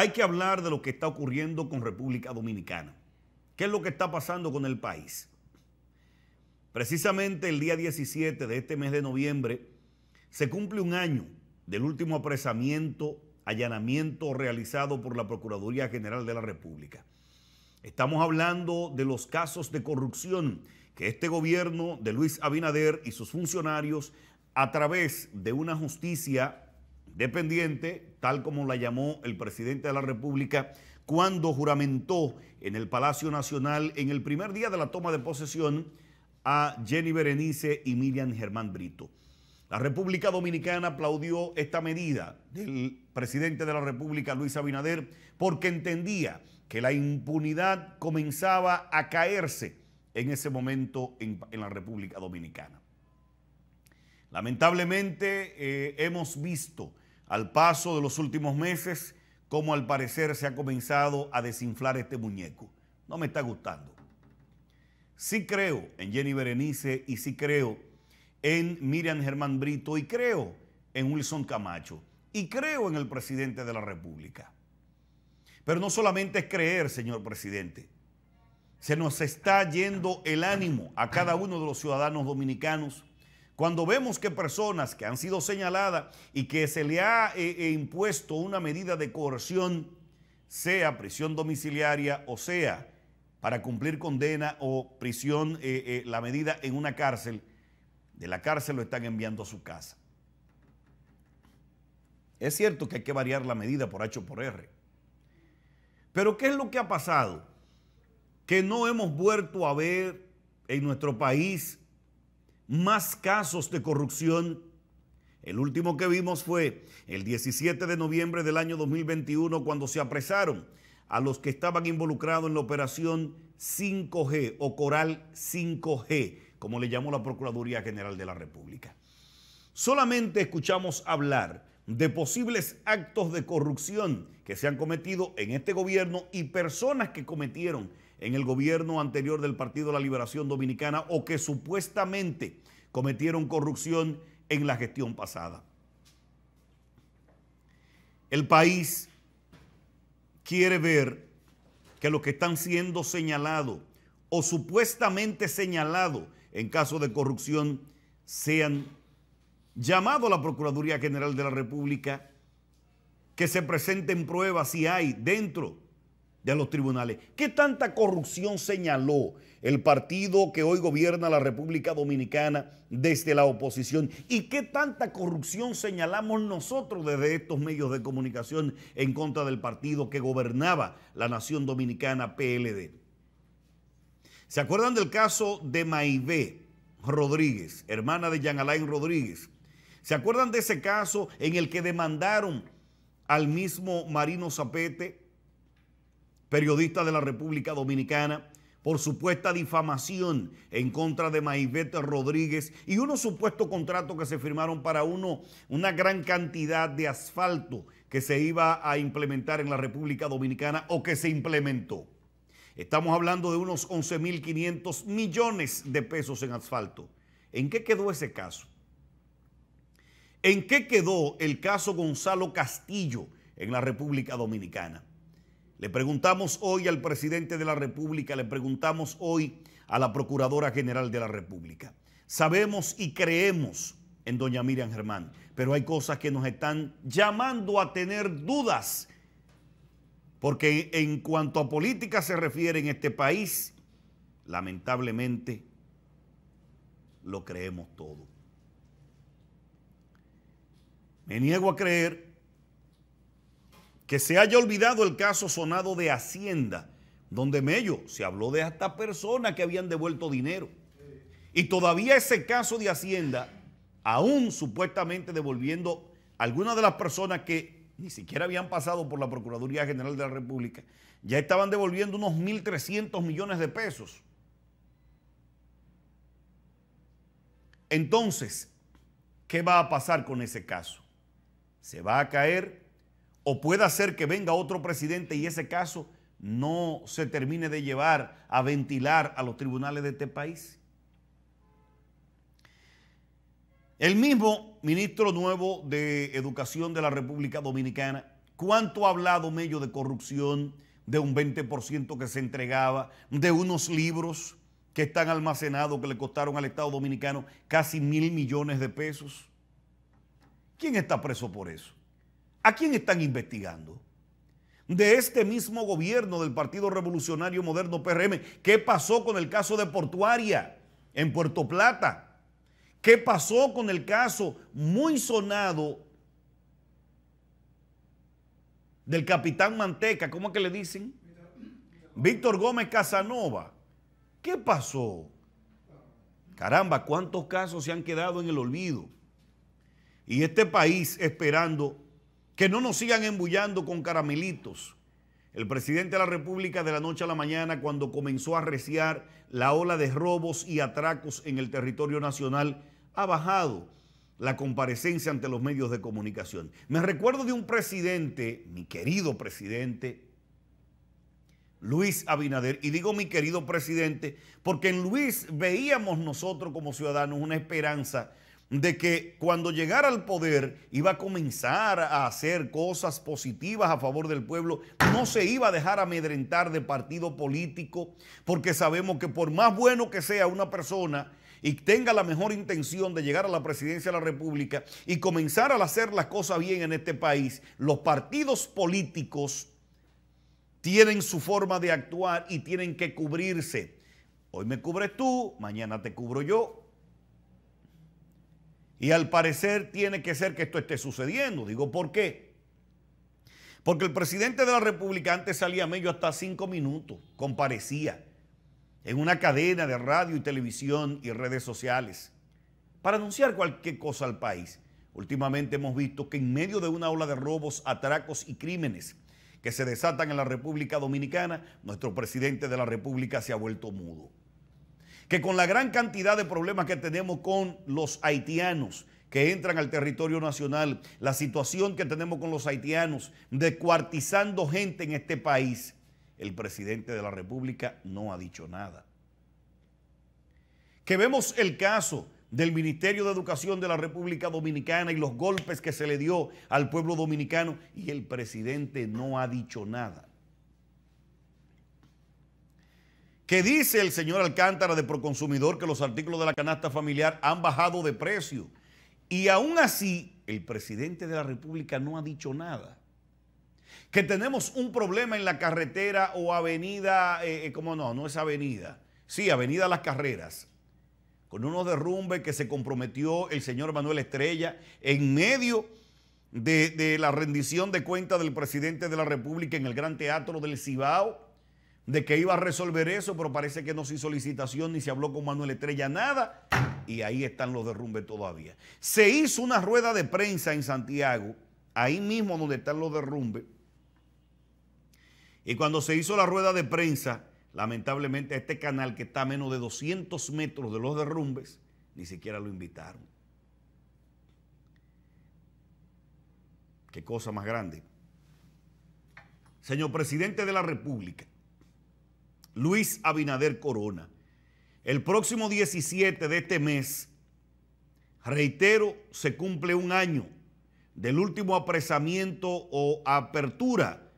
Hay que hablar de lo que está ocurriendo con República Dominicana. ¿Qué es lo que está pasando con el país? Precisamente el día 17 de este mes de noviembre se cumple un año del último apresamiento, allanamiento realizado por la Procuraduría General de la República. Estamos hablando de los casos de corrupción que este gobierno de Luis Abinader y sus funcionarios, a través de una justicia dependiente tal como la llamó el presidente de la República cuando juramentó en el Palacio Nacional en el primer día de la toma de posesión a Jenny Berenice y Miriam Germán Brito. La República Dominicana aplaudió esta medida del presidente de la República, Luis Abinader, porque entendía que la impunidad comenzaba a caerse en ese momento en, la República Dominicana. Lamentablemente eh, hemos visto al paso de los últimos meses, como al parecer se ha comenzado a desinflar este muñeco. No me está gustando. Sí creo en Jenny Berenice y sí creo en Miriam Germán Brito y creo en Wilson Camacho y creo en el presidente de la República. Pero no solamente es creer, señor presidente. Se nos está yendo el ánimo a cada uno de los ciudadanos dominicanos cuando vemos que personas que han sido señaladas y que se le ha eh, eh, impuesto una medida de coerción, sea prisión domiciliaria o sea para cumplir condena o prisión, eh, la medida en una cárcel, de la cárcel lo están enviando a su casa. Es cierto que hay que variar la medida por H o por R. Pero ¿qué es lo que ha pasado? Que no hemos vuelto a ver en nuestro país más casos de corrupción. El último que vimos fue el 17 de noviembre del año 2021 cuando se apresaron a los que estaban involucrados en la operación 5G o Coral 5G, como le llamó la Procuraduría General de la República. Solamente escuchamos hablar de posibles actos de corrupción que se han cometido en este gobierno y personas que cometieron en el gobierno anterior del Partido de la Liberación Dominicana o que supuestamente cometieron corrupción en la gestión pasada. El país quiere ver que los que están siendo señalados o supuestamente señalados en caso de corrupción sean llamados a la Procuraduría General de la República, que se presenten pruebas si hay dentro de los tribunales. ¿Qué tanta corrupción señaló el partido que hoy gobierna la República Dominicana desde la oposición? ¿Y qué tanta corrupción señalamos nosotros desde estos medios de comunicación en contra del partido que gobernaba la nación dominicana PLD? ¿Se acuerdan del caso de Maivé Rodríguez, hermana de Jean Alain Rodríguez? ¿Se acuerdan de ese caso en el que demandaron al mismo Marino Zapete periodista de la República Dominicana, por supuesta difamación en contra de Maivete Rodríguez y unos supuestos contratos que se firmaron para uno, una gran cantidad de asfalto que se iba a implementar en la República Dominicana o que se implementó. Estamos hablando de unos 11.500 millones de pesos en asfalto. ¿En qué quedó ese caso? ¿En qué quedó el caso Gonzalo Castillo en la República Dominicana? Le preguntamos hoy al presidente de la República, le preguntamos hoy a la Procuradora General de la República. Sabemos y creemos en doña Miriam Germán, pero hay cosas que nos están llamando a tener dudas, porque en cuanto a política se refiere en este país, lamentablemente lo creemos todo. Me niego a creer que se haya olvidado el caso sonado de Hacienda, donde Mello se habló de hasta personas que habían devuelto dinero. Y todavía ese caso de Hacienda, aún supuestamente devolviendo algunas de las personas que ni siquiera habían pasado por la Procuraduría General de la República, ya estaban devolviendo unos 1.300 millones de pesos. Entonces, ¿qué va a pasar con ese caso? ¿Se va a caer o pueda ser que venga otro presidente y ese caso no se termine de llevar a ventilar a los tribunales de este país. El mismo ministro nuevo de Educación de la República Dominicana, ¿cuánto ha hablado medio de corrupción, de un 20% que se entregaba, de unos libros que están almacenados que le costaron al Estado Dominicano casi mil millones de pesos? ¿Quién está preso por eso? ¿A quién están investigando? De este mismo gobierno del Partido Revolucionario Moderno PRM. ¿Qué pasó con el caso de Portuaria en Puerto Plata? ¿Qué pasó con el caso muy sonado del capitán Manteca? ¿Cómo es que le dicen? Víctor Gómez Casanova. ¿Qué pasó? Caramba, ¿cuántos casos se han quedado en el olvido? Y este país esperando que no nos sigan embullando con caramelitos. El presidente de la República de la noche a la mañana, cuando comenzó a reciar la ola de robos y atracos en el territorio nacional, ha bajado la comparecencia ante los medios de comunicación. Me recuerdo de un presidente, mi querido presidente, Luis Abinader, y digo mi querido presidente, porque en Luis veíamos nosotros como ciudadanos una esperanza de que cuando llegara al poder iba a comenzar a hacer cosas positivas a favor del pueblo, no se iba a dejar amedrentar de partido político, porque sabemos que por más bueno que sea una persona y tenga la mejor intención de llegar a la presidencia de la República y comenzar a hacer las cosas bien en este país, los partidos políticos tienen su forma de actuar y tienen que cubrirse. Hoy me cubres tú, mañana te cubro yo, y al parecer tiene que ser que esto esté sucediendo. Digo, ¿por qué? Porque el presidente de la República antes salía a medio hasta cinco minutos, comparecía en una cadena de radio y televisión y redes sociales para anunciar cualquier cosa al país. Últimamente hemos visto que en medio de una ola de robos, atracos y crímenes que se desatan en la República Dominicana, nuestro presidente de la República se ha vuelto mudo que con la gran cantidad de problemas que tenemos con los haitianos, que entran al territorio nacional, la situación que tenemos con los haitianos, descuartizando gente en este país, el presidente de la República no ha dicho nada. Que vemos el caso del Ministerio de Educación de la República Dominicana y los golpes que se le dio al pueblo dominicano y el presidente no ha dicho nada. que dice el señor Alcántara de Proconsumidor que los artículos de la canasta familiar han bajado de precio. Y aún así, el presidente de la República no ha dicho nada. Que tenemos un problema en la carretera o avenida, eh, eh, cómo como no, no es avenida. Sí, avenida Las Carreras, con unos derrumbes que se comprometió el señor Manuel Estrella en medio de, de la rendición de cuentas del presidente de la República en el Gran Teatro del Cibao de que iba a resolver eso, pero parece que no se hizo licitación ni se habló con Manuel Estrella, nada. Y ahí están los derrumbes todavía. Se hizo una rueda de prensa en Santiago, ahí mismo donde están los derrumbes. Y cuando se hizo la rueda de prensa, lamentablemente este canal que está a menos de 200 metros de los derrumbes, ni siquiera lo invitaron. Qué cosa más grande. Señor presidente de la República, Luis Abinader Corona. El próximo 17 de este mes, reitero, se cumple un año del último apresamiento o apertura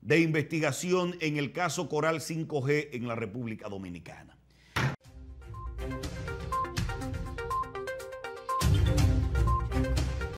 de investigación en el caso Coral 5G en la República Dominicana.